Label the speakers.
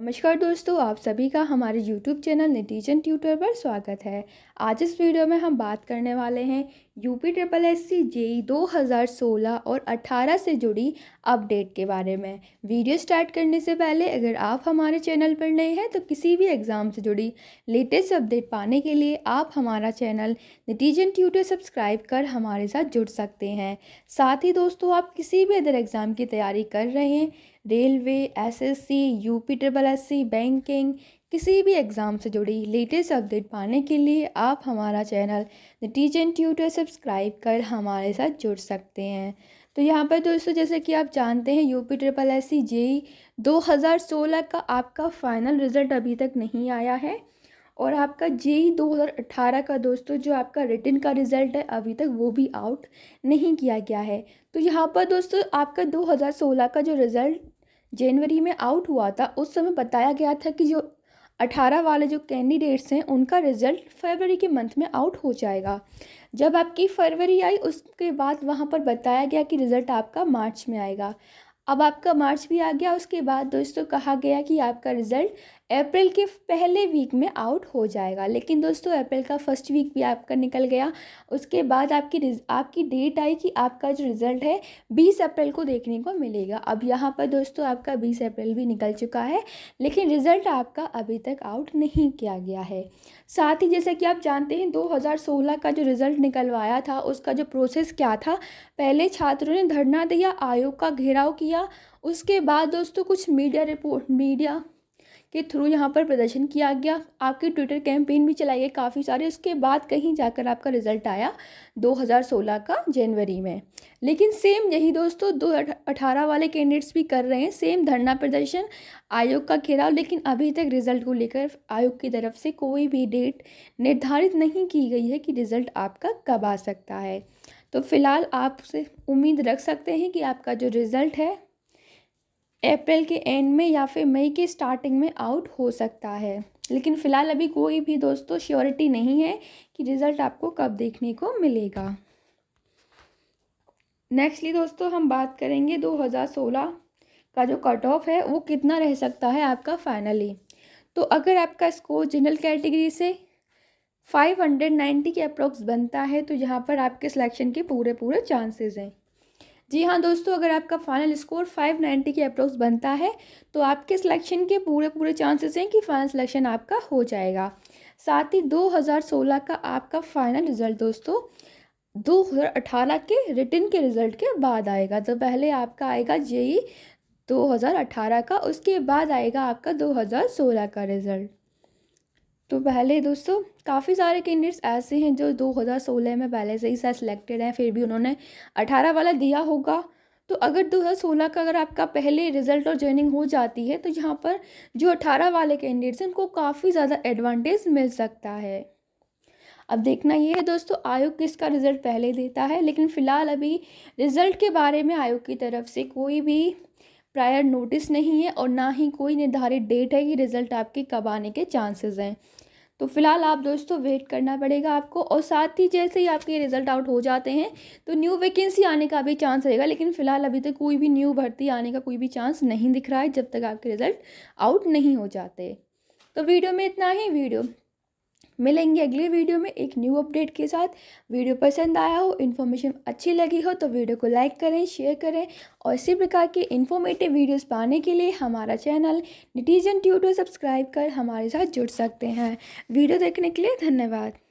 Speaker 1: नमस्कार दोस्तों आप सभी का हमारे YouTube चैनल नटीजन ट्यूटर पर स्वागत है आज इस वीडियो में हम बात करने वाले हैं UP triple S C JE दो हज़ार सोलह और अट्ठारह से जुड़ी अपडेट के बारे में वीडियो स्टार्ट करने से पहले अगर आप हमारे चैनल पर नए हैं तो किसी भी एग्ज़ाम से जुड़ी लेटेस्ट अपडेट पाने के लिए आप हमारा चैनल नतीजन ट्यूटर सब्सक्राइब कर हमारे साथ जुड़ सकते हैं साथ ही दोस्तों आप किसी भी अदर एग्ज़ाम की तैयारी कर रहे हैं railway S S U UP triple C banking किसी भी एग्ज़ाम से जुड़ी लेटेस्ट अपडेट पाने के लिए आप हमारा channel the teacher and tutor subscribe कर हमारे साथ जुड़ सकते हैं तो यहाँ पर दोस्तों जैसे कि आप जानते हैं UP triple S C JE दो हज़ार सोलह का आपका फ़ाइनल रिज़ल्ट अभी तक नहीं आया है और आपका जेई 2018 का दोस्तों जो आपका रिटर्न का रिज़ल्ट है अभी तक वो भी आउट नहीं किया गया है तो यहाँ पर दोस्तों आपका 2016 का जो रिज़ल्ट जनवरी में आउट हुआ था उस समय बताया गया था कि जो अठारह वाले जो कैंडिडेट्स हैं उनका रिज़ल्ट फरवरी के मंथ में आउट हो जाएगा जब आपकी फरवरी आई उसके बाद वहाँ पर बताया गया कि रिज़ल्ट आपका मार्च में आएगा अब आपका मार्च भी आ गया उसके बाद दोस्तों कहा गया कि आपका रिज़ल्ट अप्रैल के पहले वीक में आउट हो जाएगा लेकिन दोस्तों अप्रैल का फर्स्ट वीक भी आपका निकल गया उसके बाद आपकी आपकी डेट आई कि आपका जो रिज़ल्ट है बीस अप्रैल को देखने को मिलेगा अब यहाँ पर दोस्तों आपका बीस अप्रैल भी निकल चुका है लेकिन रिज़ल्ट आपका अभी तक आउट नहीं किया गया है साथ ही जैसे कि आप जानते हैं दो का जो रिज़ल्ट निकलवाया था उसका जो प्रोसेस क्या था पहले छात्रों ने धरना दिया आयोग का घेराव किया उसके बाद दोस्तों कुछ मीडिया रिपोर्ट मीडिया के थ्रू यहाँ पर प्रदर्शन किया गया आपके ट्विटर कैंपेन भी चलाए गए काफ़ी सारे उसके बाद कहीं जाकर आपका रिजल्ट आया 2016 का जनवरी में लेकिन सेम यही दोस्तों 2018 वाले कैंडिडेट्स भी कर रहे हैं सेम धरना प्रदर्शन आयोग का घेराव लेकिन अभी तक रिजल्ट को लेकर आयोग की तरफ से कोई भी डेट निर्धारित नहीं की गई है कि रिजल्ट आपका कब आ सकता है तो फिलहाल आपसे उम्मीद रख सकते हैं कि आपका जो रिज़ल्ट है अप्रैल के एंड में या फिर मई के स्टार्टिंग में आउट हो सकता है लेकिन फ़िलहाल अभी कोई भी दोस्तों श्योरिटी नहीं है कि रिज़ल्ट आपको कब देखने को मिलेगा नेक्स्टली दोस्तों हम बात करेंगे 2016 का जो कट ऑफ है वो कितना रह सकता है आपका फाइनली तो अगर आपका स्कोर जनरल कैटेगरी से 590 के अप्रोक्स बनता है तो यहाँ पर आपके सिलेक्शन के पूरे पूरे चांसेस हैं जी हाँ दोस्तों अगर आपका फाइनल स्कोर 590 के अप्रोक्स बनता है तो आपके सिलेक्शन के पूरे पूरे चांसेस हैं कि फाइनल सिलेक्शन आपका हो जाएगा साथ ही 2016 का आपका फाइनल रिजल्ट दोस्तों 2018 के रिटर्न के रिजल्ट के बाद आएगा तो पहले आपका आएगा e जेई 2018 का उसके बाद आएगा आपका 2016 का रिजल्ट तो पहले दोस्तों काफ़ी सारे कैंडिडेट्स ऐसे हैं जो 2016 में पहले से ही सर हैं फिर भी उन्होंने 18 वाला दिया होगा तो अगर 2016 का अगर आपका पहले रिजल्ट और ज्वाइनिंग हो जाती है तो यहाँ पर जो 18 वाले कैंडिडेट्स हैं उनको काफ़ी ज़्यादा एडवांटेज मिल सकता है अब देखना ये है दोस्तों आयोग किसका रिज़ल्ट पहले देता है लेकिन फ़िलहाल अभी रिज़ल्ट के बारे में आयोग की तरफ से कोई भी प्रायर नोटिस नहीं है और ना ही कोई निर्धारित डेट है कि रिज़ल्ट आपके कब आने के चांसेस हैं तो फ़िलहाल आप दोस्तों वेट करना पड़ेगा आपको और साथ ही जैसे ही आपके रिज़ल्ट आउट हो जाते हैं तो न्यू वैकेंसी आने का भी चांस रहेगा लेकिन फ़िलहाल अभी तक कोई भी न्यू भर्ती आने का कोई भी चांस नहीं दिख रहा है जब तक आपके रिज़ल्ट आउट नहीं हो जाते तो वीडियो में इतना ही वीडियो मिलेंगे अगले वीडियो में एक न्यू अपडेट के साथ वीडियो पसंद आया हो इन्फॉर्मेशन अच्छी लगी हो तो वीडियो को लाइक करें शेयर करें और इसी प्रकार के इन्फॉर्मेटिव वीडियोस पाने के लिए हमारा चैनल निटीजन ट्यूटो सब्सक्राइब कर हमारे साथ जुड़ सकते हैं वीडियो देखने के लिए धन्यवाद